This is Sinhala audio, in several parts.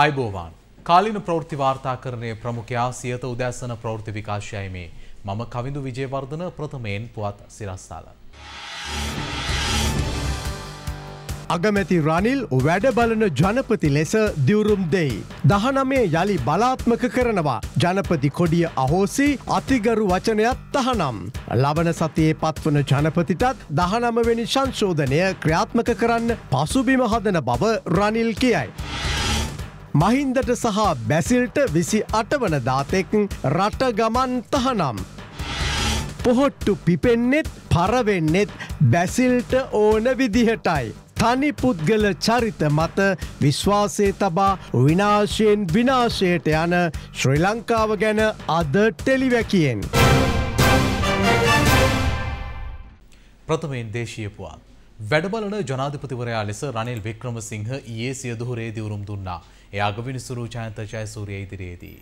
අයිබෝවාන් කාලින ප්‍රෘති වාර්තාකරණය ප්‍රමුඛයා සියත උදැසන ප්‍රෘති විකාශයයිමේ මම කවිඳු විජයවර්ධන ප්‍රථමයෙන් පුවත් සිරස්ථාල. අගමැති රනිල් වැඩ බලන ජනපති ලෙස දිවුරුම් දෙයි. දහනමේ යළි බලාත්මක කරනවා ජනපති කොඩිය අහෝසි අතිගරු වචනයක් තහනම්. ලබන සතියේ පත්වන ජනපතිටත් දහනමවැනි සංශෝධනය ක්‍රියාත්මක කරන්න පසුබිම හදන බව රනිල් කියයි. මහින්දට සහ බැසිල්ට විසි අටවන දාතෙක් රට ගමන් තහනම්. පොහොට්ටු පිපෙන්නෙත් පරවෙන්නෙත් බැසිල්ට ඕන විදිහටයි. තනි පුද්ගල චරිත මත විශ්වාසය තබා විනාශයෙන් විනාශයට යන ශ්‍රී ලංකාව ගැන අද ටෙලිවැකියෙන්. ප්‍රථමයෙන් දේශීයපුවා. වැඩබලන ජනාධිපතිවරයා ලෙස රනිල් වික්‍රමසිංහ ඊයේ සියදුහරේ දිවුරුම් දුන්නා. එය අගවිනි සුරූචාන්තජය සූරිය ඉදිරියේදී.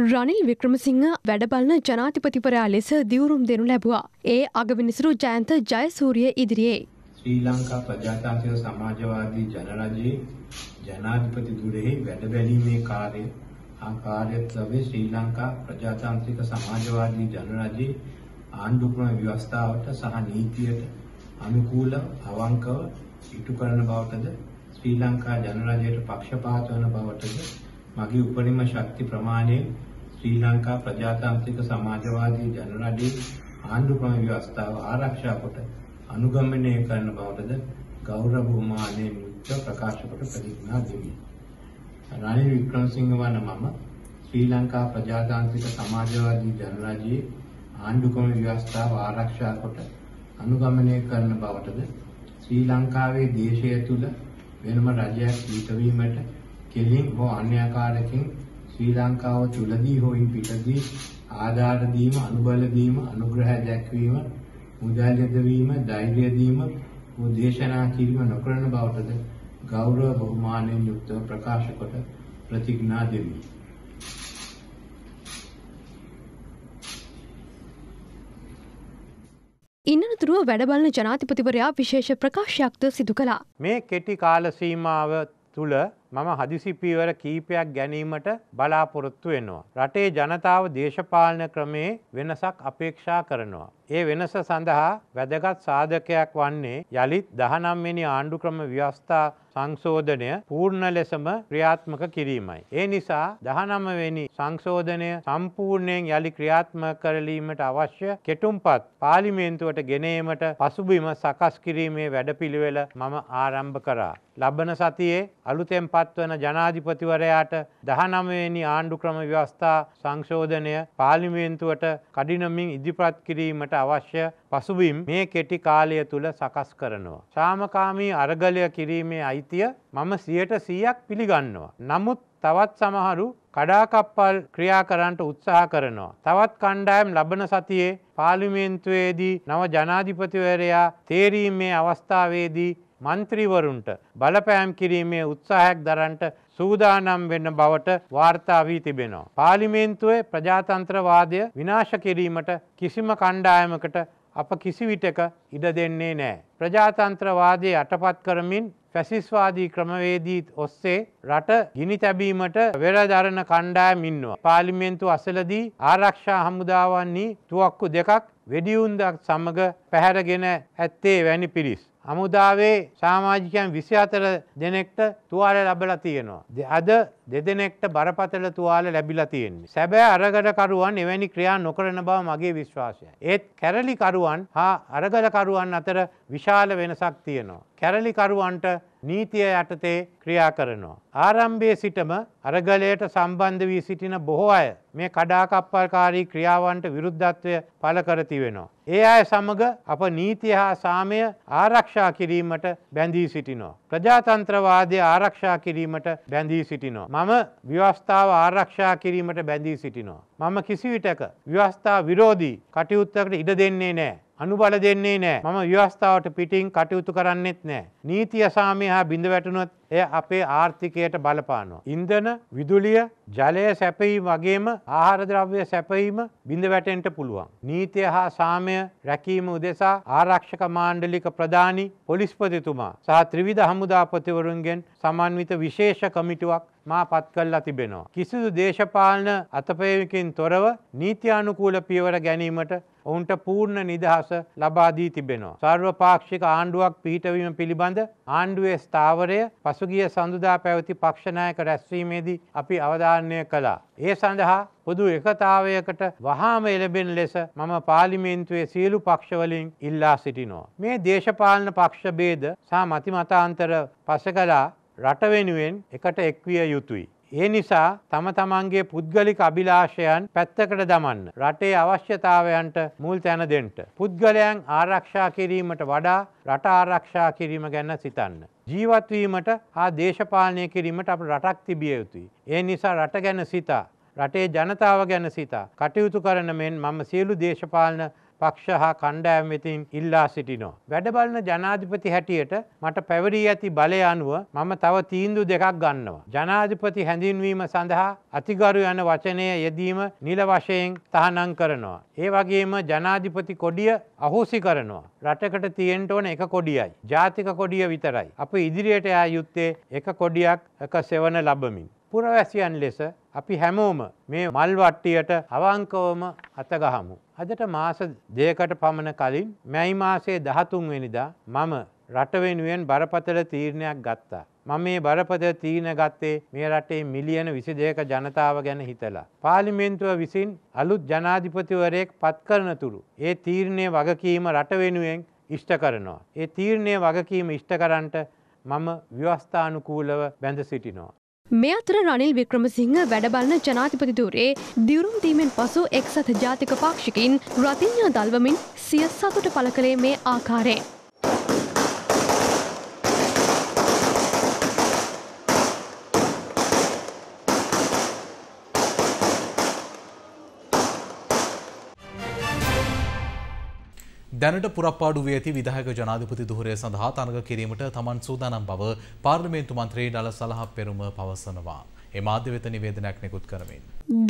රනිල් වික්‍රමසිංහ වැඩබලන ජනාතිපතිපරයා ලෙස දියුරුම් දෙනු ලැබවා. ඒ අගවිනිසුරු ජයන්ත ජයසූරිය ඉදිරියේ. ශ්‍රී ලංකා ප්‍රජාතන්ත්‍ර සමාජවාදී ජනරජයේ ජනාධිපති දුරෙහි වැඩබැලීමේ කාර්ය ආ කාර්යත්වයේ ශ්‍රී ලංකා ප්‍රජාතාන්ත්‍රික සමාජවාදී ජනරජයේ ආණ්ඩුක්‍රම ව්‍යවස්ථාවට සහ නීතියට අනුකූල අවංකව ඉටු කරන බවටද ශ්‍රී ලංකා ජනරජයට පක්ෂපාත වන බවටද මගේ උපරිම ශක්ති ප්‍රමාණය ශ්‍රී ලංකා ප්‍රජාතාන්ත්‍රික සමාජවාදී ජනරජයේ ආණ්ඩුක්‍රම ව්‍යවස්ථාව ආරක්ෂා කොට අනුගමනය කරන බවටද ගෞරව උමානේ මුච්ච ප්‍රකාශ කොට ප්‍රතිඥා දෙමි. රනිල් වික්‍රමසිංහ වන මම ශ්‍රී ලංකා ප්‍රජාතාන්ත්‍රික සමාජවාදී ජනරජයේ ආණ්ඩුක්‍රම ව්‍යවස්ථාව ආරක්ෂා කොට අනුගමනය කරන බවටද ශ්‍රී ලංකාවේ දේශය තුළ වෙනම රජයක් පිටවීමට කෙලින් හෝ අන්‍ය ආකාරයකින් ශ්‍රී ලංකාව තුලදී හෝ පිටදී ආධාර දීම, අනුබල දීම, අනුග්‍රහ දැක්වීම, මුදල් යදවීම, ධෛර්ය දීම, උදේශනා කිරීම නොකරන බවටද ගෞරව බහුමානයෙන් යුක්තව ප්‍රකාශ කොට ප්‍රතිඥා දෙමි. අනතුරුව වැඩබලන ජනාතිපතිවරයා විශේෂ ප්‍රකාශයක්ද සිදු කළා. මේ කෙටි කාලසීමාව තුළ මම හදිසි පීවර කීපයක් ගැනීමට බලාපොරොත්තු වෙනවා. රටේ ජනතාව දේශපාලන ක්‍රමේ වෙනසක් අපේක්ෂා කරනවා. ඒ වෙනස සඳහා වැදගත් සාධකයක් වන්නේ යළිත් දහනම්වෙනි ආණ්ඩු ක්‍රම ව්‍යවස්ථා සංශෝධනය පූර්ණ ලෙසම ක්‍රියාත්මක කිරීමයි. ඒ නිසා දහනමවෙනි සංශෝධනය සම්පූර්ණයෙන් යළි ක්‍රියාත්ම කරලීමට අවශ්‍ය කෙටුම්පත් පාලිමේන්තුවට ගෙනීමට පසුබිම සකස් කිරීමේ වැඩපිළිවෙල මම ආරම්භ කරා. ලබන සතියේ අලුතෙන් ප පත්වන ජනාධිපතිවරයාට දහනමවෙනි ආණ්ඩු ක්‍රම ව්‍යවස්ථා සංශෝධනය පාලිමේන්තුවට කඩිනමින් ඉදිපත් කිරීමට අවශ්‍ය පසුබිම් මේ කෙටි කාලය තුළ සකස් කරනවා. සාමකාමී අරගලය කිරීමේ අයිතිය මම සියට සීයක් පිළිගන්නවා. නමුත් තවත් සමහරු කඩාකප්පල් ක්‍රියා කරන්නට උත්සාහ කරනවා. තවත් කණ්ඩායම් ලබන සතියේ පාලිමේන්තුවේදී නව ජනාධිපතිවරයා තේරීමේ අවස්ථාවේදී මන්ත්‍රීවරුන්ට බලපෑම් කිරීමේ උත්සාහයක් දරන්ට සූදානම් වෙන්න බවට වාර්තා වී තිබෙනවා. පාර්ලිමේන්තුවේ ප්‍රජාතන්ත්‍රවාදය විනාශ කිරීමට කිසිම කණ්ඩායමකට අප කිසිවිටක ඉඩ දෙන්නේ නෑ. ප්‍රජාතන්ත්‍රවාදය යටපත් කරමින් ෆැසිස්වාදී ක්‍රමවේදී ඔස්සේ රට ගිනි තැබීමට වෙරදරන කණ්ඩායම් ඉන්නවා. පාර්ලිමේන්තු අසලදී ආරක්ෂා හමුදාවන්නේ තුවක්කු දෙකක් වෙඩියුන්දක් සමග පැහැරගෙන ඇත්තේ වැනි පිරිස්. අමුදාවේ සාමාජිකයන් විසි අතර දෙනෙක්ට තුවාල ලැබලා තියෙනවා. අද දෙදෙනෙක්ට බරපතල තුවාල ලැබිලා තියෙන්නේ. සැබෑ අරගඩකරුවන් එවැනි ක්‍රියා නොකරන බව මගේ විශ්වාසය. ඒත් කැරලිකරුවන් හා අරගලකරුවන් අතර විශාල වෙනසක් තියෙනවා. කැරලිකරුවන්ට නීතිය යටතේ ක්‍රියා කරනවා. ආරම්භයේ සිටම අරගලයට සම්බන්ධ වී සිටින බොහෝ අය මේ කඩාකප්පල්කාරී ක්‍රියාවන්ට විරුද්ධත්වය පළ කරති වෙනවා. ඒ අය සමග අප නීතිය හා සාමය ආරක්ෂා කිරීමට බැඳී සිටිනෝ. ප්‍රජාතන්ත්‍රවාදය ආරක්ෂා කිරීමට බැඳී සිටිනෝ. මම ව්‍යවස්ථාව ආරක්ෂා කිරීමට බැඳී සිටිනෝ. මම කිසිවිටක ව්‍යවස්ථා විරෝධී කටයුත්තකට ඉඩ දෙන්නේ නෑ. අනුබල දෙන්නේ නෑ මම ව්‍යවස්ථාවට පිටින් කටයුතු කරන්නෙත් නෑ. නීතිය සාමය හා බිඳ වැටනොත් එය අපේ ආර්ථිකයට බලපානවා. ඉන්දන විදුලිය ජලය සැපීම වගේම ආහාරද්‍රව්‍ය සැපීම බිඳ වැටෙන්ට පුළුවන්. නීතිය හා සාමය රැකීම උදෙසා ආරක්ෂක මාණ්ඩලික ප්‍රධානි පොලිස්පතිතුමා සහ ත්‍රිවිධ හමුදාපතිවරුන්ගෙන් සමන්විත විශේෂ කමිටුවක් මා පත් කල්ලා තිබෙනවා. කිසිදු දේශපාලන අතපයවකින් තොරව නීති්‍යානුකූල පියවර ගැනීමට ඔවුන්ට පූර්ණ නිදහස ලබාදී තිබෙනවා. සර්වපාක්ෂික ආණ්ඩුවක් පිහිටවීම පිළිබඳ ආණ්ඩුවේ ස්ථාවරය පස පසුගිය සඳුදා පැවති පක්ෂණයක රැස්වීමේදී අපි අවධාරණය කළා. ඒ සඳහා පොදු එකතාවයකට වහාම එළබෙන ලෙස මම පාලිමේන්තුවේ සියලු පක්ෂවලින් ඉල්ලා සිටිනවා. මේ දේශපාලන පක්ෂ බේද සහ මතිමතාන්තර පසකලා රට වෙනුවෙන් එකට එක්විය යුතුයි. ඒ නිසා තම තමන්ගේ පුද්ගලික අභිලාෂයන් පැත්තකට දමන්න. රටේ අවශ්‍යතාවයන්ට මුල් තැන දෙන්ට. පුද්ගලයන් ආරක්ෂා කිරීමට වඩා රට ආරක්ෂා කිරීම ගැන සිතන්න. ජීවත්වීමට හා දේශපාලනය කිරීමට අප රටක් තිබිය යුතුයි. ඒ නිසා රට ගැන සිතා. රටේ ජනතාව ගැන සිතා. කටයුතු කරන මෙන් මම සියලු දේශපාලන පක්ෂ හා කණ්ඩෑම් වෙතින් ඉල්ලා සිටිනෝ. වැඩබලන ජනාධිපති හැටියට මට පැවරී ඇති බලය අනුව මම තව තීන්දු දෙකක් ගන්නවා. ජනාධිපති හැඳින්වීම සඳහා අතිගරු යන වචනය යෙදීම නිල වශයෙන් තහනම් කරනවා. ඒ වගේම ජනාධිපති කොඩිය අහෝසි කරනවා. රටකට තියෙන්ට ඕන එක කොඩියයි. ජාතික කොඩිය විතරයි. අප ඉදිරියට යා යුත්තේ එක කොඩියක් එක සෙවන ලබමින්. පුරවැසියන් ලෙස අපි හැමෝම මේ මල්වට්ටියට අවංකවම අතගහමු. අදට මාස දෙයකට පමණ කලින් මැයි මාසේ දහතුන්වෙනිදා මම රට වෙනුවෙන් බරපතල තීරණයක් ගත්තා. මම මේ බරපතල තීරණ ගත්තේ මේ රටේ මිලියන 22ක ජනතාව ගැන හිතලා. පාර්ලිමේන්තුව විසින් අලුත් ජනාධිපතිවරයෙක් පත් කරනතුරු ඒ තීරණයේ වගකීම රට වෙනුවෙන් ඉෂ්ට කරනවා. ඒ තීරණයේ වගකීම ඉෂ්ට කරන්නට මම ව්‍යවස්ථානුකූලව බැඳ සිටිනවා. මේ අතර රනිල් වික්‍රමසිංහ වැඩබලන ජනාතිපතිතුරේ දිවරුම් දීමෙන් පසු එක්සත් ජාතික පාක්ෂිකින් රතිඥා දල්වමින් සිය සතුට පල කළේ මේ ආකාරයෙන්. දැනට පුරප්පාඩු වී ඇති විධායක ජනාධිපති දුහරය සඳහා තරඟ කිරීමට තමන් සූදානම් බව පාර්ලිමේන්තු මන්ත්‍රී ඩල සලහ පෙරුම පවසනවා. ඒ මාධ්‍ය වෙත නිවේදනයක් නිකුත් කරමින්.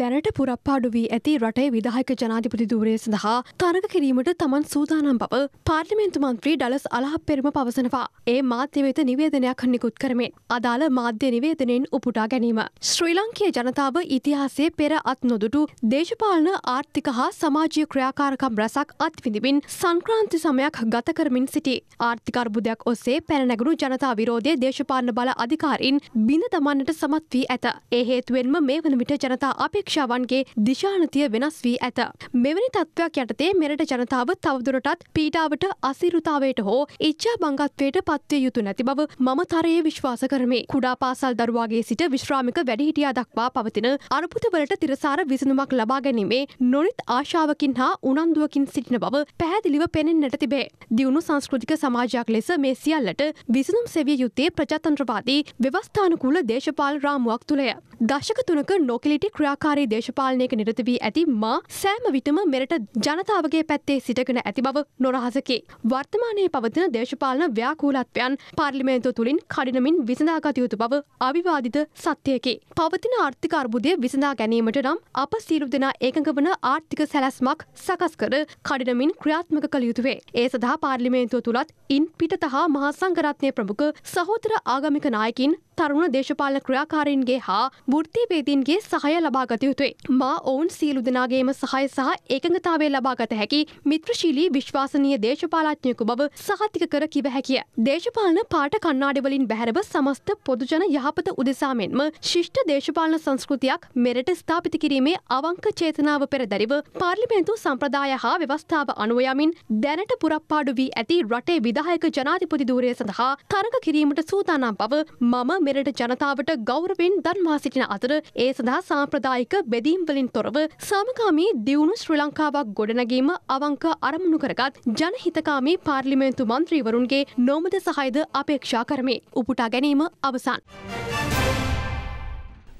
දැනට පුරප්පාඩු වී ඇති රටේ විදායක ජනාධිපති ධූරය සඳහා තරග කිරීමට තමන් සූදානම් බව පාර්ලිමේන්තු මන්ත්‍රී ඩලස් අලහප්පෙරම පවසනවා. ඒ මාධ්‍ය වෙත නිවේදනයක් නිකුත් කරමින් අදාළ මාධ්‍ය නිවේදනයෙන් උපුටා ගැනීම. ශ්‍රී ලංකීය ජනතාව ඉතිහාසයේ පෙර අත් නොදුටු දේශපාලන ආර්ථික හා සමාජීය ක්‍රියාකාරකම් රැසක් අත්විඳිමින් සංක්‍රාන්ති සමයක් ගත කරමින් සිටි. ආර්ථික අර්බුදයක් ඔස්සේ පැන නැගුණු ජනතා විරෝධයේ දේශපාලන බල අධිකාරීන් බිඳ දමන්නට සමත් වී ඇත. ඇත. ඒ හේතුවෙන්ම මේ වන විට ජනතා අපේක්ෂාවන්ගේ දිශානතිය වෙනස් වී ඇත. මෙවැනි තත්ත්වයක් යටතේ මෙරට ජනතාව තවදුරටත් පීටාවට අසිරුතාවයට හෝ ඉච්චා බංගත්වයට පත්වය යුතු නැති බව මම තරයේ විශ්වාස කරමේ. කුඩා පාසල් දරුවාගේ සිට විශ්‍රාමික වැඩිහිටියා දක්වා පවතින අර්පුතවලට තිරසාර විසඳුමක් ලබා ගැනීමේ නොනිත් ආශාවකින් හා උනන්දුවකින් සිටින බව පැහැදිලිව පෙනෙන්නට තිබේ. දියුණු සංස්කෘතික සමාජයක් ලෙස මේ සියල්ලට විසඳුම් සෙවිය යුත්තේ ප්‍රජාතන්ත්‍රවාදී ව්‍යවස්ථානුකූල දේශපාල රාමුවක් තුළ තුළය. දශක තුනක නොකලිටි ක්‍රියාකාරී දේශපාලනයක නිරත වී ඇති මා සෑම විටම මෙරට ජනතාවගේ පැත්තේ සිටගෙන ඇති බව නොරහසකි. වර්තමානයේ පවතින දේශපාලන ව්‍යාකූලත්වයන් පාර්ලිමේන්තු තුළින් කඩිනමින් විසඳාගතයුතු බව අවිවාදිත සත්‍යයකි. පවතින ආර්ථික අර්බුදය විසඳා ගැනීමට නම් අප සීරු දෙනා ඒකඟ වන ආර්ථික සැලැස්මක් සකස් කර කඩිනමින් ක්‍රියාත්මක කළ යුතුවේ. ඒ සඳහා පාර්ලිමේන්තුව තුළත් ඉන් පිටතහා මහා සංගරත්නය ප්‍රමුඛ සහෝතර ආගමික නායකින් තරුණ දේශපාලන ක්‍රියාකාරීන්ගේ හා වෘත්තිපේදීන්ගේ සහය ලබාගත යුතුයි. මා ඔවුන් සියලු දෙනාගේම සහය සහ ඒකඟතාවේ ලබාගත හැකි මිත්‍රශීලී විශ්වාසනීය දේශපාලඥයෙකු බව සහතික කර කිව හැකිය. දේශපාලන පාට කණ්ණාඩිවලින් බැහැරව සමස්ත පොදුජන යහපත උදෙසාමෙන්ම ශිෂ්ට දේශපාලන සංස්කෘතියක් මෙරට ස්ථාපිත කිරීමේ අවංක චේතනාව පෙරදරිව පාර්ලිමේන්තු සම්ප්‍රදාය හා ව්‍යවස්ථාව අනුවයමින් දැනට පුරප්පාඩු වී ඇති රටේ විදායක ජනාධිපති ධූරය සඳහා තරග කිරීමට සූදානම් බව මම මෙරට ජනතාවට ගෞරවෙන් දරන ගන්වා සිටින අතර ඒ සඳහා සාම්ප්‍රදායික බෙදීම්වලින් තොරව සාමකාමී දියුණු ශ්‍රී ලංකාවක් ගොඩනැගීම අවංක අරමුණු කරගත් ජනහිතකාමී පාර්ලිමේන්තු මන්ත්‍රීවරුන්ගේ නොමද සහයද අපේක්ෂා කරමේ උපුටා ගැනීම අවසන්.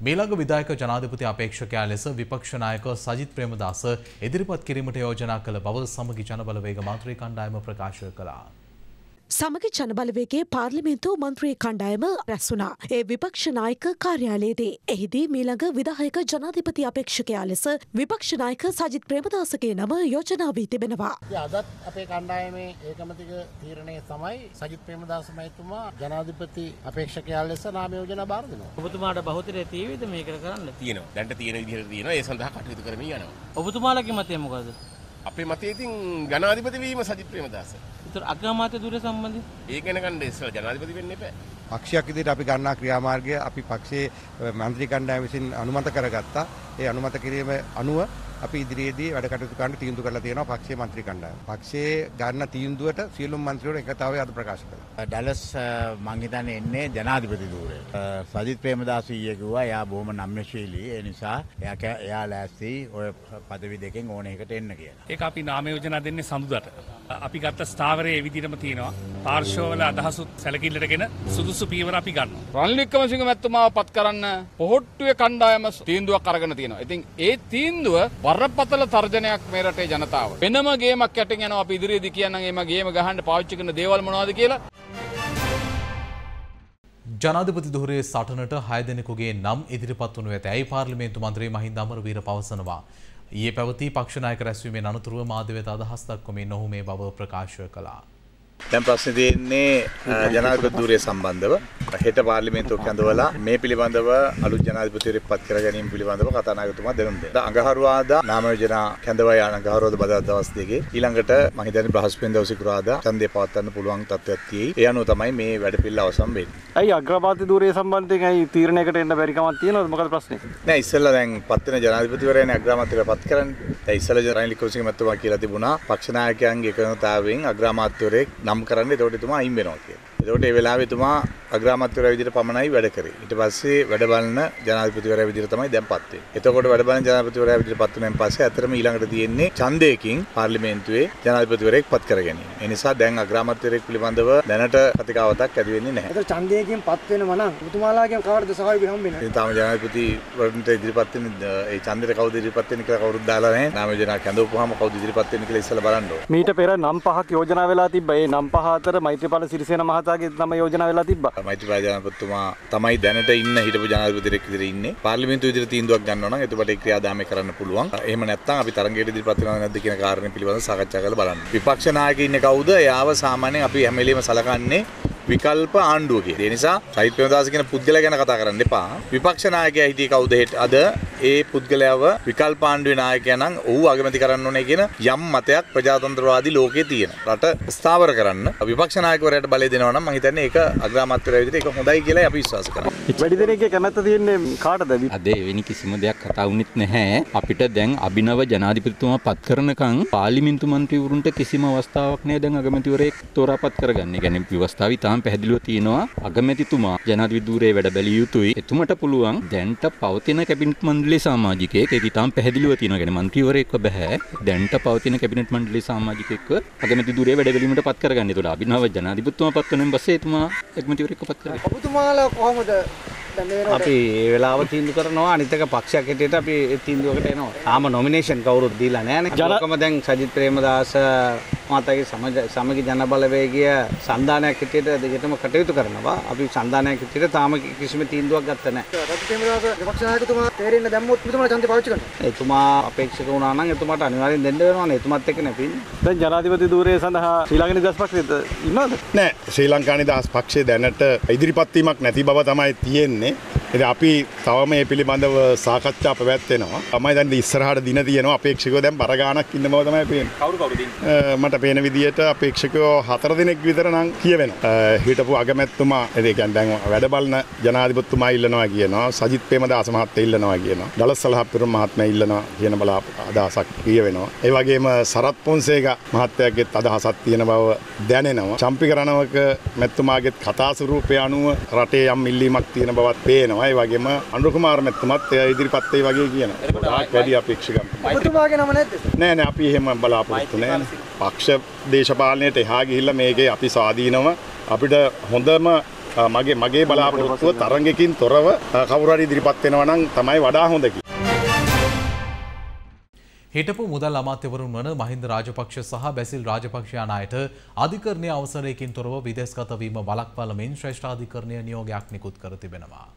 මේළඟ විදායක ජනාධිපති අපේක්ෂකයා ලෙස විපක්ෂනායක සජිත් ප්‍රේමදාස ඉදිරිපත් කිරීමට යෝජනා කළ බව සමගි ජනබලවේග මන්ත්‍රී කණ්ඩායම ප්‍රකාශ කළා. සමග ජනබලවේගේ පාර්ලිමේන්තු මන්ත්‍රී කණ්ඩායම රැස්වුනා. ඒ විපක්ෂනායක කාර්යාලයේදී. එහිදී මීළඟ විදාහයක ජනාධිපති අපේක්ෂකයා ලෙස විපක්ෂනායක සජිත් ප්‍රේමදාසගේ නම යෝජනා වී තිබෙනවා. අදත් අපේ කණ්ඩායමේ ඒකමතික තීරණය තමයි සජිත් ප්‍රේමදාස මහත්මයා ජනාධිපති අපේක්ෂකයා ලෙස නාම යෝජනා බාර දෙනවා. ඔබතුමාට බහුතරය තියෙවිද මේකට කරන්න? තියෙනවා. දැන්ට තියෙන විදිහට තියෙනවා. ඒ සඳහා කටයුතු කරමින් යනවා. ඔබතුමාලගේ මතය මොකද? අපේ මතය ඉතින් ජනාධිපති වීම සජිත් ප්‍රේමදාස. ඒතර අග්‍රාමාත්‍ය ධුරය සම්බන්ධයෙන් ඒක ගැන ගන්න ඉස්සලා ජනාධිපති වෙන්න එපා. පක්ෂයක් විදිහට අපි ගන්නා ක්‍රියාමාර්ගය අපි පක්ෂයේ මන්ත්‍රී කණ්ඩායම විසින් අනුමත කරගත්තා. ඒ අනුමත කිරීම අනුව අපි ඉදිරියේදී වැඩ කටයුතු කරන්න තීන්දුව කරලා තියෙනවා පක්ෂයේ മന്ത്രി කණ්ඩායම. පක්ෂයේ ගන්න තීන්දුවට සියලුම മന്ത്രിවරු එකතාවය අද ප්‍රකාශ කළා. ඩලස් මං හිතන්නේ එන්නේ ජනාධිපති ධූරයට. සජිත් ප්‍රේමදාස ඊයේ කිව්වා එයා බොහොම නම්‍යශීලී. ඒ නිසා එයා එයා ලෑස්ති ඔය পদවි දෙකෙන් ඕන එකට එන්න කියලා. ඒක අපි නාම යෝජනා දෙන්නේ සඳුදට. අපි ගත්ත ස්ථාවරයේ ඒ විදිහටම තියෙනවා. පාර්ශවවල අදහසුත් සැලකිල්ලටගෙන සුදුසු පීවර අපි ගන්නවා. රන්ලි වික්‍රමසිංහ මැතිතුමාව පත් කරන්න පොහොට්ටුවේ කණ්ඩායම තීන්දුවක් අරගෙන තියෙනවා. ඉතින් ඒ තීන්දුව බරපතල තර්ජනයක් මේ රටේ ජනතාව. වෙනම ගේමක් කැටින් යනවා අපි ඉදිරියේදී කියන්නම් මේ ගේම ගහන්න පාවිච්චි කරන දේවල් මොනවද කියලා. ජනාධිපති ධුරයේ සටනට 6 දෙනෙකුගේ නම් ඉදිරිපත් වනු ඇත. ඇයි පාර්ලිමේන්තු මන්ත්‍රී මහින්ද අමරවීර පවසනවා. ඊයේ පැවති පක්ෂ නායක රැස්වීමෙන් අනතුරුව මාධ්‍යවේත අදහස් දක්වමින් ඔහු මේ බව ප්‍රකාශ කළා. දැන් ප්‍රශ්නේ තියෙන්නේ ජනාධිපති ධූරය සම්බන්ධව හෙට පාර්ලිමේන්තුව කැඳවලා මේ පිළිබඳව අලුත් ජනාධිපතිවරයෙක් පත් කර ගැනීම පිළිබඳව කතානායකතුමා දැනුම් දෙනවා. අඟහරුවාදා නාම යෝජනා කැඳවා යන අඟහරුවාද බදා දවස් දෙකේ ඊළඟට මම හිතන්නේ බ්‍රහස්පතින්දා සිකුරාදා ඡන්දය පවත්වන්න පුළුවන් තත්ත්වයක් තියෙයි. ඒ අනුව තමයි මේ වැඩපිළිවෙල අවසන් වෙන්නේ. ඇයි අග්‍රපාති ධූරය සම්බන්ධයෙන් ඇයි තීරණයකට එන්න බැරි කමක් තියෙනවද? මොකද ප්‍රශ්නේ? නෑ ඉස්සෙල්ලා දැන් පත් වෙන ජනාධිපතිවරයානේ අග්‍රාමාත්‍යවරයා පත් කරන්නේ. දැන් ඉස්සෙල්ලා ජනාධිපති කොසිමතුමා කියලා තිබුණා පක්ෂ නායකයන්ගේ එකඟතාවයෙන් අග්‍රාමාත්‍යවරයෙක් නම් කරන්න එතකොට එතුමා අයින් වෙනවා කියලා. එතකොට ඒ වෙලාවේ එතුමා අග්‍රාමාත්‍යවරයා විදිහට පමණයි වැඩ කරේ. ඊට පස්සේ වැඩ බලන ජනාධිපතිවරයා විදිහට තමයි දැන් පත් වෙන්නේ. එතකොට වැඩ බලන ජනාධිපතිවරයා විදිහට පත් වුණාන් පස්සේ අතරම ඊළඟට තියෙන්නේ ඡන්දයකින් පාර්ලිමේන්තුවේ ජනාධිපතිවරයෙක් පත් කර ගැනීම. ඒ නිසා දැන් අග්‍රාමාත්‍යවරයෙක් පිළිබඳව දැනට කතිකාවතක් ඇති වෙන්නේ නැහැ. ඒක ඡන්දයකින් පත් වෙනව නම් එතුමාලාගෙන් කවරද සහයෝගය හම්බෙන්නේ? ඉතින් තාම ජනාධිපතිවරන්ට ඉදිරිපත් වෙන්නේ ඒ ඡන්දෙට කවුද ඉදිරිපත් වෙන්නේ කියලා කවුරුත් දාලා නැහැ. නාමයෝජනා කැඳවපුවාම කවුද ඉදිරිපත් වෙන්නේ කියලා ඉස්සෙල්ලා බලන්න ඕනේ. මීට පෙර නම් පහක් යෝජනා වෙලා තිබ්බා. ඒ නම් පහ අතර මෛත්‍රීපාල සිරිසේන මහතා වගේ තම යෝජනා වෙලා තිබ්බා. මෛත්‍රීපාල ජනාධිපතිතුමා තමයි දැනට ඉන්න හිටපු ජනාධිපතිරෙක් විදිහට ඉන්නේ. පාර්ලිමේන්තුව විදිහට තීන්දුවක් ගන්නවා නම් එතකොට ඒ ක්‍රියාදාමය කරන්න පුළුවන්. එහෙම නැත්නම් අපි තරඟයට ඉදිරිපත් වෙනවද නැද්ද කියන කාරණේ පිළිබඳව සාකච්ඡා කරලා බලන්න. විපක්ෂ නායකයෙක් ඉන්නේ කවුද? එයාව සාමාන්‍යයෙන් අපි හැම වෙලෙම සලකන්නේ විකල්ප ආණ්ඩුව කියන. ඒ නිසා සයිත් ප්‍රේමදාස කියන පුද්ගලයා ගැන කතා කරන්න එපා. විපක්ෂ නායකයා හිටියේ කවුද අද ඒ පුද්ගලයාව විකල්ප ආණ්ඩුවේ නායකයා නම් ඔහු අගමැති කරන්න ඕනේ කියන යම් මතයක් ප්‍රජාතන්ත්‍රවාදී ලෝකයේ තියෙන. රට ස්ථාවර කරන්න විපක්ෂ නායකවරයාට බලය දෙනවා නම් මම හිතන්නේ ඒක අග්‍රාමාත්‍යවරයා විදිහට ඒක හොඳයි කියලා අපි විශ්වාස කරනවා. වැඩි දෙනෙක්ගේ කැමැත්ත තියෙන්නේ කාටද? අද එවැනි කිසිම දෙයක් කතා වුණෙත් නැහැ. අපිට දැන් අභිනව ජනාධිපතිතුමා පත් කරනකම් පාර්ලිමේන්තු මන්ත්‍රීවරුන්ට කිසිම අවස්ථාවක් නැහැ දැන් අගමැතිවරයෙක් තෝරාපත් කරගන්න. ඒ කියන්නේ ව්‍යවස්ථාව ඉතාම නම් පැහැදිලිව තියෙනවා අගමැතිතුමා ජනාධිපති ධූරයේ වැඩ බැලිය යුතුයි. එතුමට පුළුවන් දැන්ට පවතින කැබිනට් මණ්ඩලයේ සමාජිකයෙක් ඒක ඉතාම පැහැදිලිව තියෙනවා. يعني മന്ത്രിවරයෙක්ව බෑ. දැන්ට පවතින කැබිනට් මණ්ඩලයේ සමාජිකයෙක්ව අගමැති ධූරයේ වැඩ බැලීමට පත් කරගන්න. ඒතකොට අභිනව ජනාධිපතිතුමා පත් වෙනින් පස්සේ එතුමා අගමැතිවරයෙක්ව පත් කරගන්න. ඔබතුමාලා කොහොමද අපි ඒ වෙලාව තීන්දුව කරනවා අනිත් එක පක්ෂයක් හැටියට අපි ඒ තීන්දුවකට එනවා. තාම නොමිනේෂන් කවුරුත් දීලා නැහැ නේ. ඔකම දැන් සජිත් ප්‍රේමදාස මහතාගේ සමග සමගි ජනබලවේගය සන්දානයක් හැටියට දෙකටම කටයුතු කරනවා. අපි සන්දානයක් හැටියට තාම කිසිම තීන්දුවක් ගත්ත නැහැ. සජිත් ප්‍රේමදාස විපක්ෂ නායකතුමා තේරෙන්න දැම්මොත් මෙතුමා ඡන්දය පාවිච්චි කරනවා. එතුමා අපේක්ෂක වුණා නම් එතුමාට අනිවාර්යෙන් දෙන්න වෙනවානේ. එතුමාත් එක්ක නැපින්. දැන් ජනාධිපති ධූරය සඳහා ශ්‍රී ලංකන් නිදහස් පක්ෂය ඉන්නවද? නැහැ. ශ්‍රී ලංකා නිදහස් පක්ෂය දැනට ඉදිරිපත් වීමක් නැති බව තමයි තියෙන්නේ. තියෙන්නේ. ඉතින් අපි තව මේ පිළිබඳව සාකච්ඡා පැවැත්වෙනවා. තමයි දැන් ඉස්සරහට දින තියෙනවා අපේක්ෂකයෝ දැන් බර ගාණක් ඉන්න බව තමයි පේන්නේ. කවුරු කවුද ඉන්නේ? මට පේන විදිහට අපේක්ෂකයෝ හතර දිනක් විතර නම් කියවෙනවා. හිටපු අගමැතිතුමා ඒ කියන්නේ දැන් වැඩ බලන ජනාධිපතිතුමා ඉල්ලනවා කියනවා. සජිත් ප්‍රේමදාස මහත්තයා ඉල්ලනවා කියනවා. දලස් සලහපුරම් මහත්මයා ඉල්ලනවා කියන බලා අදහසක් කියවෙනවා. ඒ වගේම සරත් පොන්සේගා මහත්තයාගේත් අදහසක් තියෙන බව දැනෙනවා. චම්පි කරනවක මැතිතුමාගේත් කතා ස්වරූපය අනුව රටේ යම් ඉල්ලීමක් තියෙන බවත් පේනවා. ඒ වගේම අනුර කුමාර මැතිතුමත් එයා ඉදිරිපත් වෙයි වගේ කියන. ගොඩාක් වැඩි අපේක්ෂකම්. ඔබතුමාගේ නම නැද්ද? නෑ නෑ අපි එහෙම බලාපොරොත්තු නෑ. පක්ෂ දේශපාලනයට එහා ගිහිල්ලා මේකේ අපි ස්වාධීනව අපිට හොඳම මගේ මගේ බලාපොරොත්තුව තරඟකින් තොරව කවුරු හරි ඉදිරිපත් වෙනවා නම් තමයි වඩා හොඳ හිටපු මුදල් අමාත්‍යවරුන් වන මහින්ද රාජපක්ෂ සහ බැසිල් රාජපක්ෂ යන අයට අධිකරණයේ අවසරයකින් තොරව විදේශගත වීම වළක්වලමින් ශ්‍රේෂ්ඨාධිකරණය නියෝගයක් නිකුත් කර තිබෙනවා.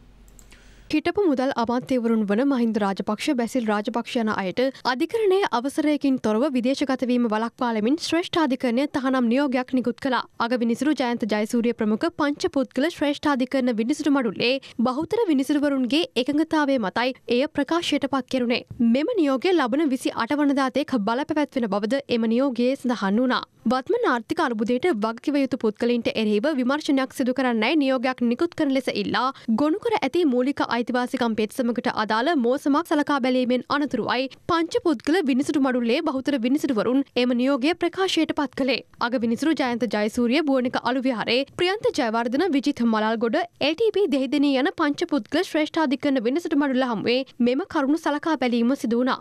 හිටපු මුදල් අමාත්‍යවරුන් වන මහින්ද රාජපක්ෂ බැසිල් රාජපක්ෂ යන අයට අධිකරණය අවසරයකින් තොරව විදේශගතවීම වලක්වාලමින් ශ්‍රේෂ්ඨාධිකරණය තහනම් නියෝගයක් නිකුත් කළා. අග විනිසුරු ජයන්ත ජයසූරිය ප්‍රමුඛ පංච පුද්ගල ශ්‍රේෂ්ඨාධිකරණ විනිසුරු මඩුල්ලේ බහුතර විනිසුරුවරුන්ගේ එකඟතාවය මතයි එය ප්‍රකාශයට පත් කෙරුණේ. මෙම නියෝගය ලබන 28 වනදා තේක බලපැවැත්වෙන බවද එම නියෝගයේ සඳහන් වුණා. වත්ම ආර්ථික අර්බුදයට වගකිව යුතු පුද්ගලින්ට එරෙහිව විමර්ශනයක් සිදු කරන්නයි නියෝගයක් නිකුත් කරන ලෙස ඉල්ලා ගොනු කර ඇති මූලික අයිතිවාසිකම් පෙත්සමකට අදාළ මෝසමක් සලකා බැලීමෙන් අනතුරුවයි පංච පුද්ගල විනිසුරු මඩුල්ලේ බහුතර විනිසුරුවරුන් එම නියෝගය ප්‍රකාශයට පත් කළේ. අග විනිසුරු ජයන්ත ජයසූරිය බුවනික අලුවිහාරේ ප්‍රියන්ත ජයවර්ධන විජිත මලල්ගොඩ LTP දෙහිදෙනී යන පංච පුද්ගල ශ්‍රේෂ්ඨාධිකරණ විනිසුරු මඩුල්ල හමුවේ මෙම කරුණු සලකා බැලීම සිදු වුණා.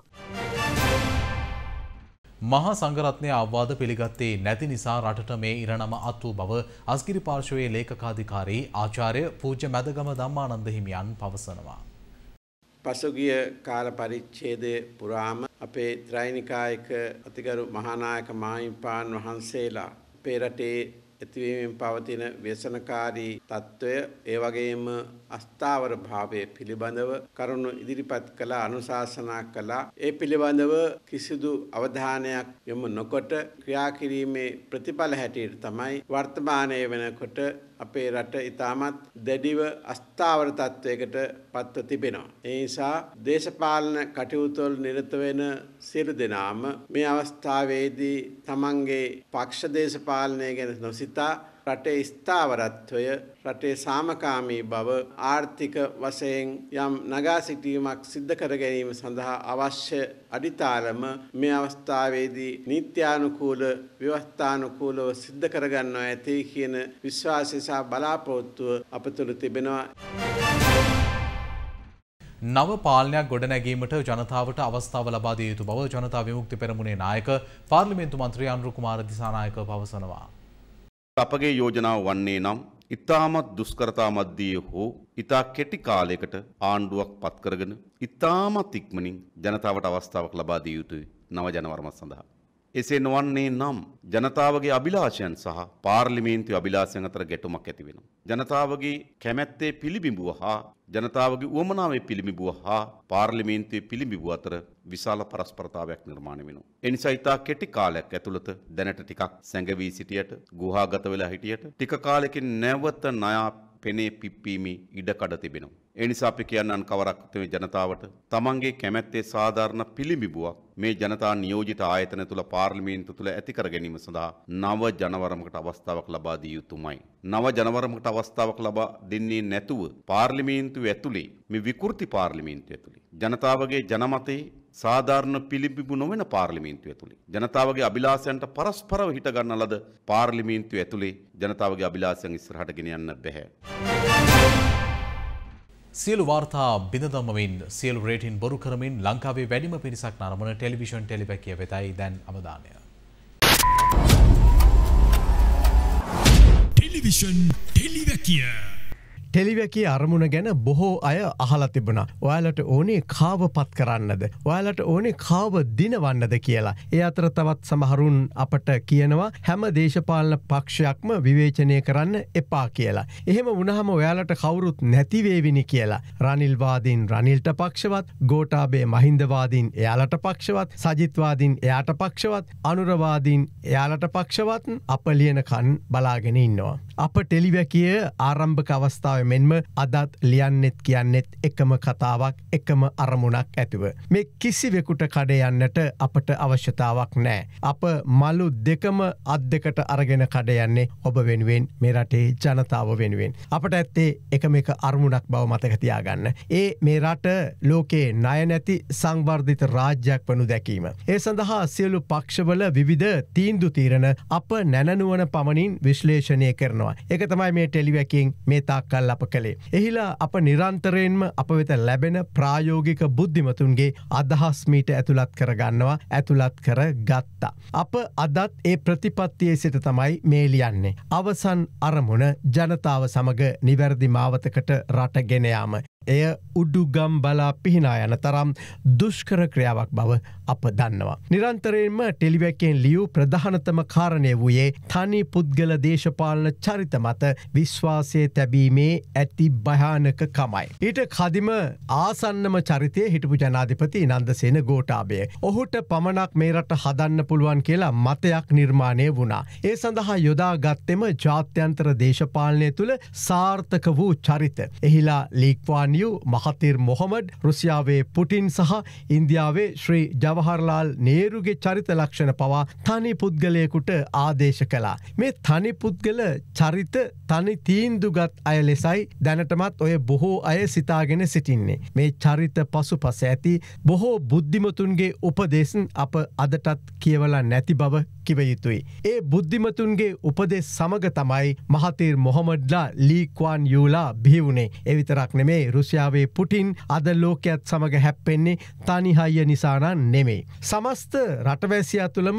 මහා සංගරත්නය අවවාද පිළිගත්තේ නැති නිසා රටට මේ ඉරණම අත් වූ බව අස්ගිරි පාර්ශවයේ ලේඛකාධිකාරී ආචාර්ය පූජ්‍ය මැදගම ධම්මානන්ද හිමියන් පවසනවා. පසුගිය කාල පරිච්ඡේදය පුරාම අපේ ත්‍රයිනිකායක අතිගරු මහානායක මාහිමිපාන් වහන්සේලා අපේ රටේ ඇතිවීමෙන් පවතින ව්‍යසනකාරී තත්ත්වය ඒ වගේම අස්ථාවර භාවය පිළිබඳව කරුණු ඉදිරිපත් කළා අනුශාසනා කළා ඒ පිළිබඳව කිසිදු අවධානයක් යොමු නොකොට ක්‍රියා කිරීමේ ප්‍රතිඵල හැටියට තමයි වර්තමානයේ වෙනකොට අපේ රට ඉතාමත් දැඩිව අස්ථාවර තත්ත්වයකට පත්ව තිබෙනවා. ඒ නිසා දේශපාලන කටයුතුවල නිරත වෙන සියලු දෙනාම මේ අවස්ථාවේදී තමන්ගේ පක්ෂ දේශපාලනය ගැන නොසිතා රටේ ස්ථාවරත්වය රටේ සාමකාමී බව ආර්ථික වශයෙන් යම් නගා සිටීමක් සිද්ධ කර ගැනීම සඳහා අවශ්‍ය අඩිතාලම මේ අවස්ථාවේදී නීත්‍යානුකූල ව්‍යවස්ථානුකූලව සිද්ධ කරගන්නවා ඇති කියන විශ්වාසය සහ බලාපොරොත්තුව අප තුළ තිබෙනවා. නව පාලනයක් ගොඩනැගීමට ජනතාවට අවස්ථාව ලබා දිය යුතු බව ජනතා විමුක්ති පෙරමුණේ නායක පාර්ලිමේන්තු මන්ත්‍රී අනුරු කුමාර දිසානායක පවසනවා. අපගේ යෝජනාව වන්නේ නම් ඉතාමත් දුස්කරතා මධ්‍යයේ හෝ ඉතා කෙටි කාලයකට ආණ්ඩුවක් පත් කරගෙන ඉතාමත් ඉක්මනින් ජනතාවට අවස්ථාවක් ලබා දිය යුතුයි නව ජනවර්මස් සඳහා. එසේ නොවන්නේ නම් ජනතාවගේ අභිලාෂයන් සහ පාර්ලිමේන්තු අභිලාෂයන් අතර ගැටුමක් ඇති වෙනවා. ජනතාවගේ කැමැත්තේ පිළිබිඹුව හා ජනතාවගේ වුවමනාවේ පිළිමිබුව හා පාර්ලිමේන්තුවේ පිළිමිබුව අතර විශාල පරස්පරතාවයක් නිර්මාණය වෙනවා. එනිසා ඉතා කෙටි කාලයක් ඇතුළත දැනට ටිකක් සැඟවී සිටියට ගුහාගත වෙලා හිටියට ටික කාලෙකින් නැවත නයා පෙනේ පිප්පීමේ ඉඩකඩ තිබෙනවා. එනිසා අපි කියන්නන් කවරක් මේ ජනතාවට තමන්ගේ කැමැත්තේ සාධාරණ පිළිඹුවක් මේ ජනතා නියෝජිත ආයතන තුළ පාර්ලිමේන්තු තුළ ඇති කර ගැනීම සඳහා නව ජනවරමකට අවස්ථාවක් ලබා දිය යුතුමයි. නව ජනවරමකට අවස්ථාවක් ලබා දෙන්නේ නැතුව පාර්ලිමේන්තුව ඇතුළේ මේ විකෘති පාර්ලිමේන්තුව ඇතුළේ ජනතාවගේ ජනමතේ සාධාරණ පිළිබිබු නොවන පාර්ලිමේන්තුව ඇතුළේ ජනතාවගේ අභිලාෂයන්ට පරස්පරව හිට ගන්න ලද පාර්ලිමේන්තුව ඇතුළේ ජනතාවගේ අභිලාෂයන් ඉස්සරහට ගෙන යන්න බැහැ. සියලු වාර්තා බිඳදමමින් සියලු රේටින් බොරු කරමින් ලංකාවේ වැඩිම පිරිසක් නරමන ටෙලිවිෂන් ටෙලිපැකිය වෙතයි දැන් අවධානය. ටෙලිවිෂන් ටෙලිවැකිය. ටෙලිවැකි අරමුණ ගැන බොහෝ අය අහල තිබුණ. ඔයාලට ඕනේ කාව පත් කරන්නද. ඔයාලට ඕනේ කාව දිනවන්නද කියලා. ඒ අතර තවත් සමහරුන් අපට කියනවා හැම දේශපාලන පක්ෂයක්ම විවේචනය කරන්න එපා කියලා. එහෙම උනහම ඔයාලට කවුරුත් නැතිවේවිනි කියලා. රනිල්වාදීන් රනිල්ට පක්ෂවත් ගෝටාබේ මහින්දවාදීන් එයාලට පක්ෂවත් සජිත්වාදීන් එයාට පක්ෂවත් අනුරවාදීන් එයාලට පක්ෂවත් අප ලියනකන් බලාගෙන ඉන්නවා. අප ටෙලිවැකිය ආරම්භක අවස්ථාව කතාව මෙන්ම අදත් ලියන්නෙත් කියන්නෙත් එකම කතාවක් එකම අරමුණක් ඇතිව. මේ කිසිවෙකුට කඩයන්නට අපට අවශ්‍යතාවක් නෑ. අප මලු දෙකම අත් දෙකට අරගෙන කඩයන්නේ ඔබ වෙනුවෙන් මේ රටේ ජනතාව වෙනුවෙන්. අපට ඇත්තේ එකම එක අරමුණක් බව මතකතියාගන්න. ඒ මේ රට ලෝකයේ නය නැති සංවර්ධිත රාජ්‍යයක් වනු දැකීම. ඒ සඳහා සියලු පක්ෂවල විවිධ තීන්දු තීරණ අප නැනනුවන පමණින් විශ්ලේෂණය කරනවා. එක තමයි මේ ටෙලිවැකින් මේ තාක් කල්ලා අප කළේ. එහිලා අප නිරන්තරයෙන්ම අප වෙත ලැබෙන ප්‍රායෝගික බුද්ධිමතුන්ගේ අදහස්මීට ඇතුළත් කරගන්නවා ඇතුළත් කර ගත්තා. අප අදත් ඒ ප්‍රතිපත්තියේ සිට තමයි මේලියන්නේ. අවසන් අරමුණ ජනතාව සමඟ නිවැරදි මාවතකට රට ගෙනයාම. එය උඩුගම් බලා පිහිනා යන තරම් දුෂ්කර ක්‍රියාවක් බව අප දන්නවා. නිරන්තරයෙන්ම ටෙලිවැකෙන් ලියූ ප්‍රධානතම කාරණය වූයේ තනි පුද්ගල දේශපාලන චරිත මත විශ්වාසය තැබීමේ ඇති භයානක කමයි. ඊට කදිම ආසන්නම චරිතය හිටපු ජනාධිපති නන්දසේන ගෝටාබය. ඔහුට පමණක් මේ රට හදන්න පුළුවන් කියලා මතයක් නිර්මාණය වුණා. ඒ සඳහා යොදා ගත්තෙම ජාත්‍යන්තර දේශපාලනය තුළ සාර්ථක වූ චරිත. එහිලා ලීක්වානිියු මහතිර් මොහොමඩ් රුසියාවේ පුටින් සහ ඉන්දියාවේ ශ්‍රී ජව ජවහරලාල් නේරුගේ චරිත ලක්ෂණ පවා තනි පුද්ගලයකුට ආදේශ කලා. මේ තනි පුද්ගල චරිත තනි තීන්දුගත් අය ලෙසයි දැනටමත් ඔය බොහෝ අය සිතාගෙන සිටින්නේ. මේ චරිත පසු පස ඇති බොහෝ බුද්ධිමතුන්ගේ උපදේශන් අප අදටත් කියවලා නැති බව කිව යුතුයි. ඒ බුද්ධිමතුන්ගේ උපදෙස් සමග තමයි මහතීර් මොහොමඩ්ලා ලීක්වාන් යූලා බිහිවුණේ එවිතරක් නෙමේ රුසියාවේ පුටින් අද ලෝකයක්ත් සමඟ හැප්පෙන්නේ තනිහාය නිසානන් නෙමේ. සමස්ත රටවැසියා තුළම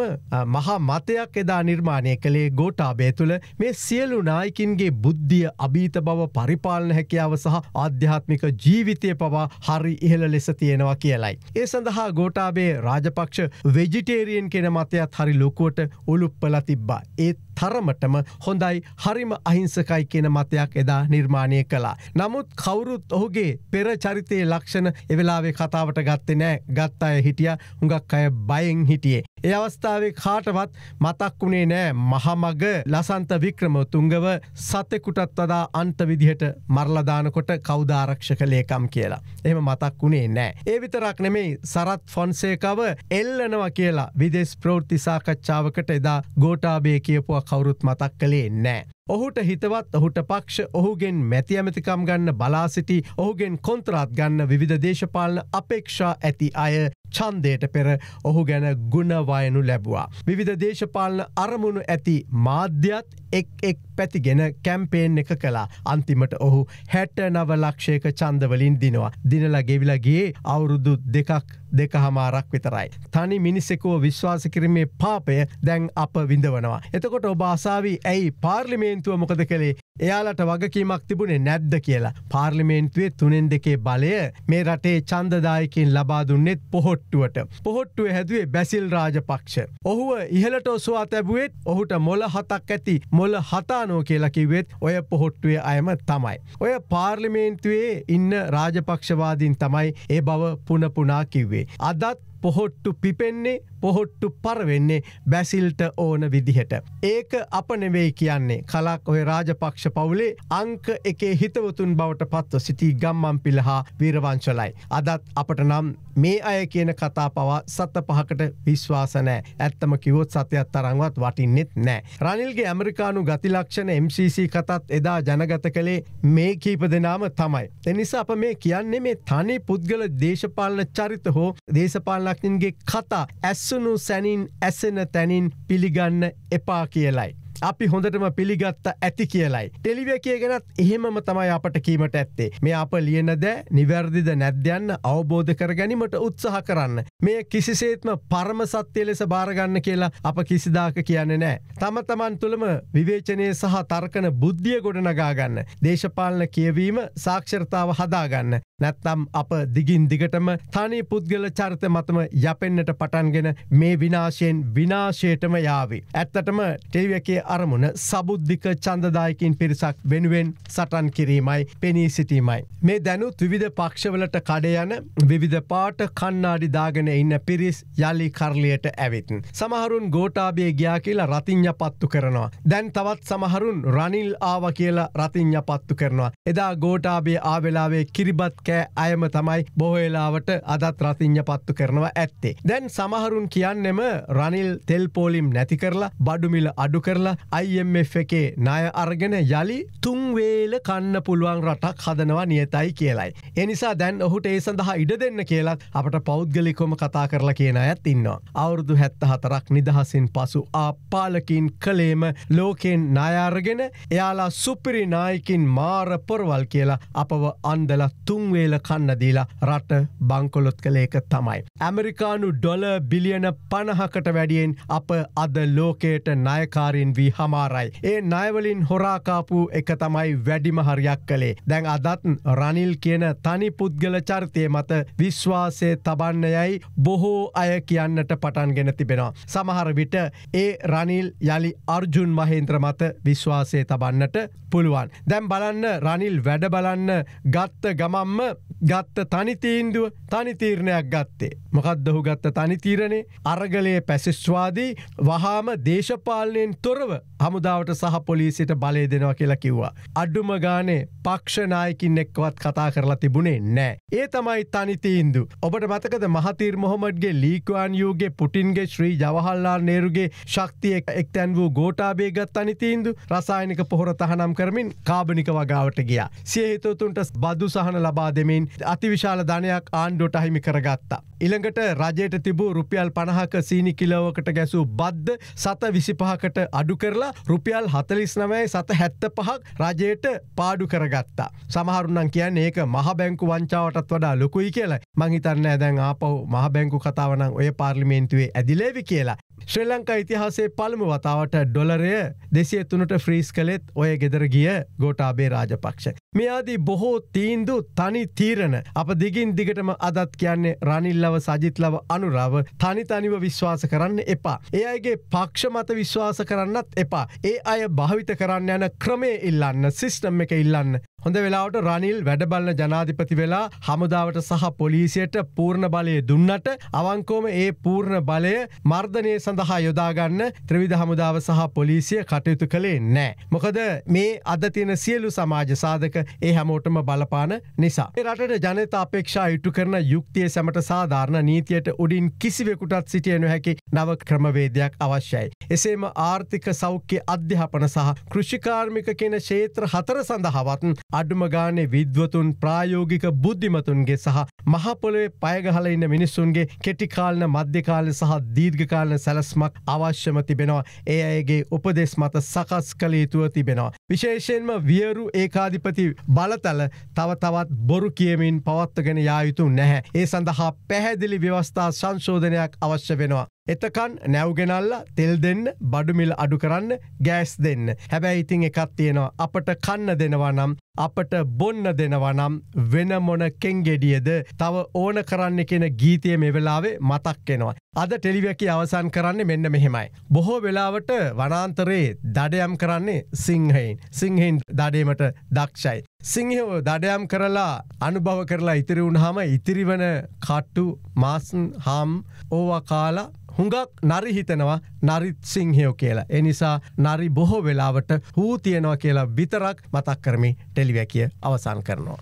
මහා මතයක් එදා නිර්මාණය කළේ ගෝටාබේ තුළ මේ සියලු නායකින්ගේ බුද්ධිය අභීත බව පරිපාලන හැකියාව සහ අධ්‍යාත්මික ජීවිතය පවා හරි ඉහළ ලෙස තියෙනවා කියලයි. ඒ සඳහා ගෝටාබේ රාජපක්ෂ වෙජිටේරියන් කෙන මතයත් හරි ලොකුවට එතකොට උලුප්පල තිබ්බා ඒත් තරමටම හොඳයි හරිම අහිංසකයි කියන මතයක් එදා නිර්මාණය කලා. නමුත් කවුරුත් ඔහුගේ පෙර චරිතයේ ලක්ෂණ එවෙලාවේ කතාවට ගත්තේ නෑ ගත් අය හිටිය හුඟක් අය බයෙන් හිටියේ. ඒ අවස්ථාවේ කාටවත් මතක් වුණේ නෑ මහමග ලසන්ත වික්‍රම තුංගව සතෙකුටත් වදා අන්ත විදිහට මරලදානකොට කෞදාරක්ෂ කලේකම් කියලා. එහෙම මතක් වුණේ නෑ. ඒ විතරක් නෙමෙයි සරත් ෆොන්සේකව එල්ලනවා කියලා විදෙස් ප්‍රෝෘති සාකච්ඡාවකට එදා ගෝටාබේ කියපුවා කවුරුත් මතක් කළේ නෑ ඔහුට හිතවත් ඔහුට පක්ෂ ඔහුගෙන් මැති ඇමතිකම් ගන්න බලා සිටි ඔහුගෙන් කොන්ත්‍රාත් ගන්න විධ දේශපාලන අපේක්ෂා ඇති අය චන්දයට පෙර ඔහු ගැන ගුණවයනු ලැබවා. විවිධ දේශපාලන අරමුණු ඇති මාධ්‍යත් එක් එක් පැතිගෙන කැම්පේෙන් එක කලා අන්තිමට ඔහු හැට නව ලක්ෂයක චන්දවලින් දිනවා. දිනල ගෙවිලගේ අවුරුදු දෙකක් දෙක හමාරක් විතරයි. තනි මිනිස්සෙකුව විශ්වාස කිරීමේ පාපය දැන් අප විඳවනවා. එතකොට ඔබාසාාවී ඇයි පාර්ලිමේ انتم مقدر كلي එයාලට වගකීමක් තිබුණේ නැද්ද කියලා පාර්ලිමේන්තුවේ තුනෙන් දෙකේ බලය මේ රටේ චන්දදායකින් ලබා දුන්නෙත් පොහොට්ටුවට පොහොට්ටුව හැදුවේ බැසිල් රාජපක්ෂ. ඔහුව ඉහලට ඔස්වා තැබුවෙත් ඔහුට මොල හතක් ඇති මොල හතානෝ කියලකිවෙත් ඔය පොහොට්ටුවේ අයම තමයි. ඔය පාර්ලිමේන්තුවේ ඉන්න රාජපක්ෂවාදීන් තමයි ඒ බව පුනපුනා කිව්වේ. අදත් පොහොට්ටු පිපෙන්නේ පොහොට්ටු පරවෙන්නේ බැසිල්ට ඕන විදිහට. ඒක අප නෙවෙයි කියන්නේ කලක් ඔය රාජපක්ෂ අධ්‍යක්ෂ පවුලේ අංක එකේ හිතවතුන් බවට පත්ව සිටි ගම්මම් පිළහා වීරවංශලයි. අදත් අපට නම් මේ අය කියන කතා පවා සත්ත පහකට විශ්වාසනෑ ඇත්තම කිවොත් සතයක් තරංවත් වටින්නෙත් නෑ. රනිල්ගේ ඇමරිකානු ගතිලක්ෂණ MCC කතත් එදා ජනගත කළේ මේ කීප දෙනාම තමයි. එනිසා අප මේ කියන්නේ මේ තනි පුද්ගල දේශපාලන චරිත හෝ දේශපාලනක්නින්ගේ කතා ඇස්සුණු සැනින් ඇසෙන තැනින් පිළිගන්න එපා කියලයි. අපි හොඳටම පිළිගත්ත ඇති කියලයි. ටෙලිවිය කියගෙනත් එහෙමම තමයි අපට කීමට ඇත්තේ මේ අප ලියන දෑ නිවැරදිද නැද්‍යන්න අවබෝධ කර ගැනීමට උත්සාහ කරන්න. මේ කිසිසේත්ම පරම සත්‍යය ලෙස භාරගන්න කියලා අප කිසිදාක කියන්නේ නෑ. තම තමන් තුළම විවේචනය සහ තර්කන බුද්ධිය ගොඩනගාගන්න. දේශපාලන කියවීම සාක්ෂරතාව හදාගන්න. නැත්තම් අප දිගින් දිගටම තනි පුද්ගල චරිත මතම යපෙන්න්නට පටන්ගෙන මේ විනාශයෙන් විනාශයටම යාවේ. ඇත්තටම ටෙවියකේ අරමුණ සබුද්ධික චන්දදායකින් පිරිසක් වෙනුවෙන් සටන් කිරීමයි පෙනී සිටීමයි. මේ දැනුත් විවිධ පක්ෂවලට කඩයන විවිධ පාට කන්නාඩි දාගෙන ඉන්න පිරිස් යලි කරලියට ඇවිතින්. සමහරුන් ගෝටාබේ ගයා කියලා රතිං්ඥ පත්තු කරනවා. දැන් තවත් සමහරුන් රනිල් ආව කියලා රතිං්ඥ පත්තු කරනවා. එදා ගෝටාබේ ආවෙලාවේ කිරිබත් කැ කෑ අයම තමයි බොහවෙලාවට අදත් රසිං්ඥ පත්තු කරනවා ඇත්තේ. දැන් සමහරුන් කියන්නෙම රනිල් තෙල්පෝලිම් නැති කරලා බඩුමිල අඩු කරලා අයිF එකේ ණය අර්ගෙන යළි තුන්වේල කන්න පුළුවන් රටක් හදනවා නියතයි කියලයි. එනිසා දැන් ඔහුට ඒ සඳහා ඉඩ දෙන්න කියලත් අපට පෞද්ගලිකොම කතා කරලා කියන ඇත් ඉන්නවා. අවුරුදු හැත්ත හතරක් නිදහසින් පසු ආපාලකින් කළේම ලෝකෙන් නායාර්ගෙන එයාලා සුපිරි නායකින් මාර පොරවල් කියලා අපව අන්දල තුන්ව තුන්වේල කන්න දීලා රට බංකොලොත් කළේක තමයි. ඇමරිකානු ඩොල බිලියන පණහකට වැඩියෙන් අප අද ලෝකයට නයකාරින් වී හමාරයි. ඒ නයවලින් හොරාකාපු එක තමයි වැඩිමහරයක් කළේ. දැන් අදත් රනිල් කියන තනි පුද්ගල චර්තය මත විශ්වාසය තබන්න යැයි බොහෝ අය කියන්නට පටන්ගෙන තිබෙනවා. සමහර විට ඒ රනිල් යළි අර්ජුන් මහින්ත්‍ර මත විශ්වාසය තබන්නට පුළුවන්. දැම් බලන්න රනිල් වැඩ බලන්න ගත්ත ගමම්ම ගත්ත තනිතීන්දුව තනිතීරණයක් ගත්තේ. මොකක්දහු ගත්ත තනිතීරණේ අරගලයේ පැසිස්වාදී වහාම දේශපාලනයෙන් තොරව හමුදාවට සහ පොලිසිට බලය දෙනවා කියලා කිව්වා. අඩුම ගානේ පක්ෂනායකින් එක්වත් කතා කරලා තිබුණේ නෑ. ඒ තමයි තනිතීන්දු. ඔබට මතකද මහතීර් මොහොමඩ්ගේ ලීකවාන් යුගේ පුටින්ගේ ශ්‍රී ජවහල්ලා නේරුගේ ශක්තිය එක්තැන් වූ ගෝටාබේ ගත් අනිතීන්දු රසායනික පොහොර තහනම් කරමින් කාබනික වගාවට ගියා. සියහිතවතුන්ට බදු සහන ලබා දෙමින් අතිවිශාල ධනයක් ආණ්ඩුවට අහිමි කරගත්තා. ඉළඟට රජයට තිබූ රුපියල් පණහක සීනි කිලෝවකට ගැසූ බද්ධ සත විසිපහකට අඩු කරලා රුපියල් හතලිස් නවයි සත හැත්ත පහක් රජයට පාඩු කරගත්තා. සමහරුණන් කියන්න ඒක මහබැංකු වංචාවටත් වඩා ලොකුයි කියලා මංහිතන්න ඇදැන් ආපව් මහබැංකු කතාවනං ඔය පාර්ලිමේන්තුවේ ඇදිලේවි කියලා. ශ්‍රී ලංකා ඉතිහාසේ පළමු වතාවට ඩොලරය දෙසිය තුනට ෆ්‍රීස් කළෙත් ඔය ගෙදර ගිය ගෝටාබේ රාජපක්ෂ. මෙයාදී බොහෝ තීන්දු තනි තීරණ අප දිගින් දිගටම අදත් කියන්නේ රනිල්ල නිල්ලව සජිත්ලව අනුරාව තනිතනිව විශ්වාස කරන්න එපා. ඒ අයගේ පක්ෂ මත විශ්වාස කරන්නත් එපා. ඒ අය භාවිත කරන්න යන ක්‍රමේ ඉල්ලන්න සිිස්ටම් එක ඉල්ලන්න හොඳ වෙලාවට රනිල් වැඩබලන ජනාධිපති වෙලා හමුදාවට සහ පොලිසියට පූර්ණ බලය දුන්නට අවංකෝම ඒ පූර්ණ බලය මර්ධනය සඳහා යොදාගන්න ත්‍රවිධ හමුදාව සහ පොලිසිය කටයුතු කළේ නෑ. මොකද මේ අද තියෙන සියලු සමාජ සාධක ඒ හැමෝටම බලපාන නිසා. රටට ජනතා අපේක්ෂා ඉටු කරන යුක්තිය සැමට සාධාරණ නීතියට උඩින් කිසිවෙකුටත් සිටියනු හැකි නව ක්‍රමවේදයක් අවශ්‍යයි. එසේම ආර්ථික සෞඛ්‍ය අධ්‍යාපන සහ කෘෂිකාර්මික කියෙන ශේත්‍ර හතර සඳහාවත්න් අඩුම ගානේ විද්වතුන් ප්‍රායෝගික බුද්ධිමතුන්ගේ සහ මහපොළොවේ පයගහල ඉන්න මිනිස්සුන්ගේ කෙටිකාලන මධ්‍යකාල සහ දීර්ඝකාලන සැලස්මක් අවශ්‍යම තිබෙනවා ඒ අයගේ උපදෙස් මත සකස් කළ යුතුව තිබෙනවා. විශේෂයෙන්ම වියරු ඒකාධිපති බලතල තව තවත් බොරු කියමින් පවත්වගෙන යායුතු නැහැ. ඒ සඳහා පැහැදිලි ව්‍යවස්ථා සංශෝධනයක් අවශ්‍ය වෙනවා. එතකන් නැවගෙනල්ලා තෙල් දෙන්න බඩුමිල් අඩු කරන්න ගෑස් දෙන්න. හැබැයි ඉතිං එකත් තියෙනවා අපට කන්න දෙනවා නම් අපට බොන්න දෙනවා නම් වෙන මොන කෙන්ගෙඩියද තව ඕන කරන්න කෙන ගීතය මේ වෙලාවේ මතක්කෙනවා. අද ටෙලිවැකි අවසන් කරන්නේ මෙන්න මෙහෙමයි. බොහෝ වෙලාවට වනාන්තරයේ දඩයම් කරන්නේ සිංහයින්. සිංහෙන් දඩීමට දක්ෂයි. සිංහෝ දඩයම් කරලා අනුභව කරලා ඉතිරි වුණහම ඉතිරිවන කට්ටු මාසන් හම් ඕවා කාලා හුඟක් නරි හිතනවා නරිත් සිංහයෝ කියලා. එනිසා නරි බොහෝ වෙලාවට හූ තියෙනවා කියලා විතරක් මතක් කරමි ටෙලිවැකිය අවසන් කරනවා.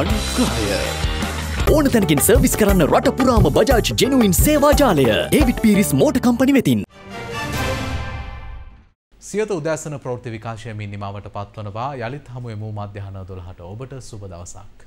අනුග්‍රහය ඕන තැනකින් සර්විස් කරන්න රට පුරාම බජාජ් ජෙනුවින් සේවාජාලය ඒවිත් පිරිස් මෝට කම්පනි වෙතින්. සියත උදෑසන ප්‍රෘති විකාශයමින් නිමාවට පත්වනවා යළිත් හමුවමූ මධ්‍යහන දොළහට ඔබට සුබ දවසක්.